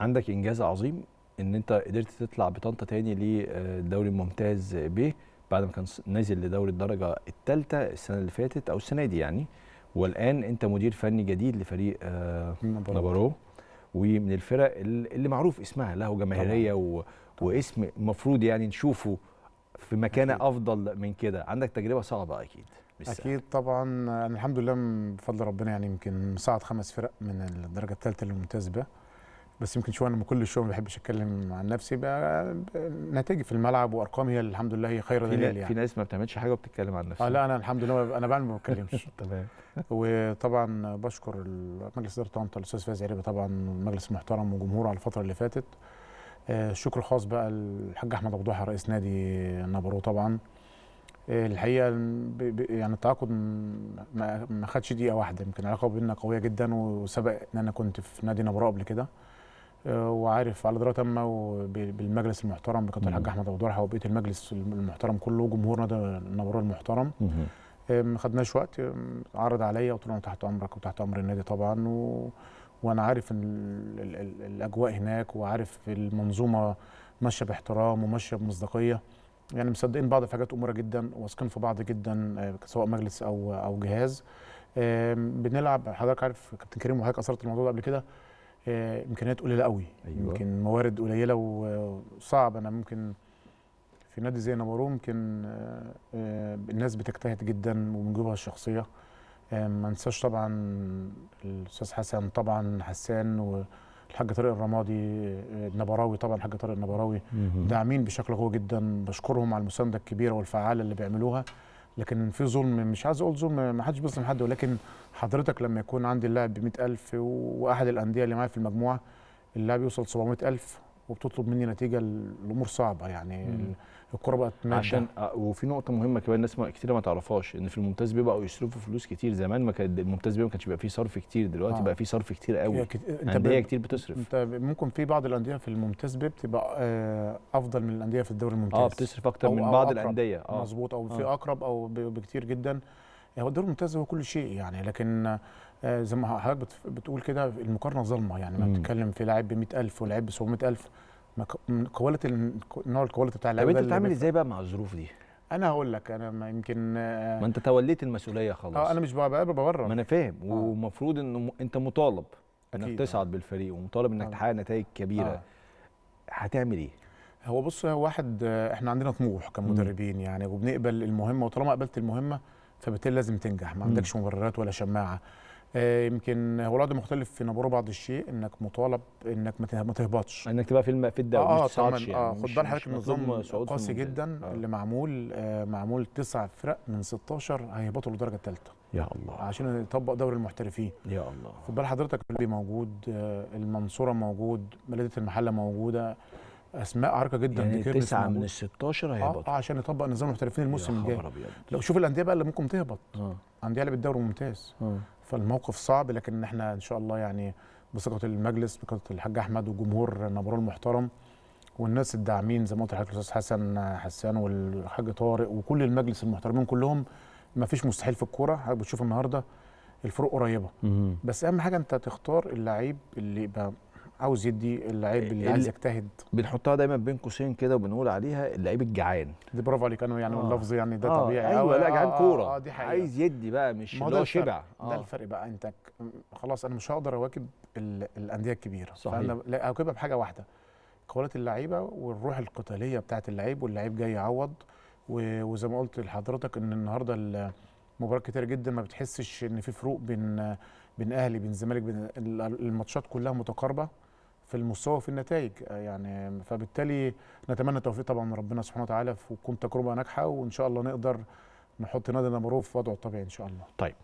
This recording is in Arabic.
عندك انجاز عظيم ان انت قدرت تطلع بطنطا تاني للدوري الممتاز ب بعد ما كان نازل لدوري الدرجه الثالثه السنه اللي فاتت او السنه دي يعني والان انت مدير فني جديد لفريق آه، نابارو ومن الفرق اللي معروف اسمها له جماهيريه و... واسم المفروض يعني نشوفه في مكانه أكيد. افضل من كده عندك تجربه صعبه اكيد بالسأل. اكيد طبعا انا الحمد لله بفضل ربنا يعني يمكن مساعد خمس فرق من الدرجه الثالثه الممتازه بها بس يمكن شويه انا من كل الشغل ما بحبش اتكلم عن نفسي بقى نتائجي في الملعب وارقامي هي الحمد لله هي خير دليل يعني في ناس ما بتعملش حاجه وبتتكلم عن نفسها اه لا انا الحمد لله انا بعمل ما بتكلمش تمام وطبعا بشكر مجلس اداره طنطا الاستاذ فايز عريبه طبعا مجلس محترم وجمهوره على الفتره اللي فاتت الشكر آه، شكر خاص بقى الحاج احمد ابو ضحى رئيس نادي نابورو طبعا آه، الحقيقه يعني التعاقد ما خدش دقيقه واحده يمكن العلاقه بيننا قويه جدا وسبق ان انا كنت في نادي نابورو قبل كده وعارف على درجه تامه بالمجلس المحترم بكابتن الحاج احمد ابو درحه وبقيه المجلس المحترم كله وجمهورنا ده النبراء المحترم ما خدناش وقت عرض عليا قلت له انا تحت امرك وتحت امر النادي طبعا و... وانا عارف ال... ال... ال... الاجواء هناك وعارف المنظومه ماشيه باحترام وماشيه بمصداقيه يعني مصدقين بعض في حاجات اموره جدا واثقين في بعض جدا آه، سواء مجلس او او جهاز بنلعب حضرتك عارف كابتن كريم وحضرتك اثرت الموضوع ده قبل كده آه، امكانيات قليله قوي أيوة. يمكن موارد قليله وصعب انا ممكن في نادي زي نابورو ممكن آه، آه، الناس بتجتهد جدا ومن جهودها الشخصيه ما انساش طبعا الاستاذ حسن طبعا حسان والحاج طارق الرمادي النبراوي طبعا الحاج طارق النبراوي داعمين بشكل قوي جدا بشكرهم على المسانده الكبيره والفعاله اللي بيعملوها لكن في ظلم مش عايز اقول ظلم ما حدش بيظلم حد ولكن حضرتك لما يكون عندي اللاعب ب 100000 واحد الانديه اللي معايا في المجموعه اللاعب يوصل 700000 وبتطلب مني نتيجه الامور صعبه يعني الكوره بقت ماشية عشان آه، وفي نقطه مهمه كمان الناس كتير ما تعرفهاش ان في الممتاز بيبقوا يصرفوا فلوس كتير زمان ما كان الممتاز ما كانش بيبقى فيه صرف كتير دلوقتي آه. بقى فيه صرف كتير قوي انت انديه ب... كتير بتصرف انت ممكن في بعض الانديه في الممتاز بتبقى آه افضل من الانديه في الدوري الممتاز اه بتصرف اكتر من بعض أقرب. الانديه اه مظبوط او آه. في اقرب او بكتير جدا هو الدوري الممتاز هو كل شيء يعني لكن آه، زي ما حضرتك بتقول كده المقارنه ظلمه يعني ما بتتكلم في لاعب ب 100000 ولاعب ب 700000 كواليتي نوع الكواليتي بتاع اللعيبه طب انت بتتعامل ازاي بقى مع الظروف دي؟ انا هقول لك انا ما يمكن آه، ما انت توليت المسؤوليه خلاص اه انا مش بقى بره ما انا فاهم آه. ومفروض ان انت مطالب انك آه. تصعد آه. بالفريق ومطالب انك آه. تحقق نتائج كبيره آه. هتعمل ايه؟ هو بص هو واحد آه، احنا عندنا طموح كمدربين يعني وبنقبل المهمه وطالما قبلت المهمه فبالتالي لازم تنجح ما عندكش مبررات ولا شماعه آه، يمكن هو الوضع مختلف في نابورو بعض الشيء انك مطالب انك ما تهبطش انك تبقى في في الدوري اه, آه، طبعا يعني اه خد بال حضرتك النظام قاسي جدا آه. اللي معمول آه معمول تسع فرق من 16 هيهبطوا للدرجه الثالثه يا الله عشان يطبق دوري المحترفين يا الله خد بال حضرتك اللي موجود آه المنصوره موجود بلديه المحله موجوده اسماء عارقه جدا يعني تسعه من ال 16 آه، هيهبطوا اه عشان يطبق نظام المحترفين الموسم الجاي لو شوف الانديه بقى اللي ممكن تهبط آه. انديه لعبت دوري ممتاز آه. فالموقف صعب لكن احنا ان شاء الله يعني بثقه المجلس بثقه الحاج احمد وجمهور نبرو المحترم والناس الداعمين زي ما قلت لحضرتك الاستاذ حسن حسان والحاج طارق وكل المجلس المحترمين كلهم ما فيش مستحيل في الكوره حضرتك بتشوف النهارده الفروق قريبه بس اهم حاجه انت تختار اللعيب اللي يبقى عاوز يدي اللعيب اللي, اللي عايز يجتهد بنحطها دايما بين قوسين كده وبنقول عليها اللعيب الجعان دي برافو عليك انا يعني آه. اللفظ يعني ده آه. طبيعي ايوه لا جعان آه، كوره آه, دي حقيقة. عايز يدي بقى مش اللي هو شبع آه. ده الفرق بقى انت خلاص انا مش هقدر اواكب الانديه الكبيره صحيح فانا اواكبها بحاجه واحده قوات اللعيبه والروح القتاليه بتاعه اللعيب واللعيب جاي يعوض وزي ما قلت لحضرتك ان النهارده المباراه كتير جدا ما بتحسش ان في فروق بين بين اهلي بين الزمالك بين الماتشات كلها متقاربه في المستوى وفي النتائج آه، يعني فبالتالي نتمنى التوفيق طبعا من ربنا سبحانه وتعالى وتكون تجربه ناجحه وان شاء الله نقدر نحط نادي النمروف في وضعه الطبيعي ان شاء الله. طيب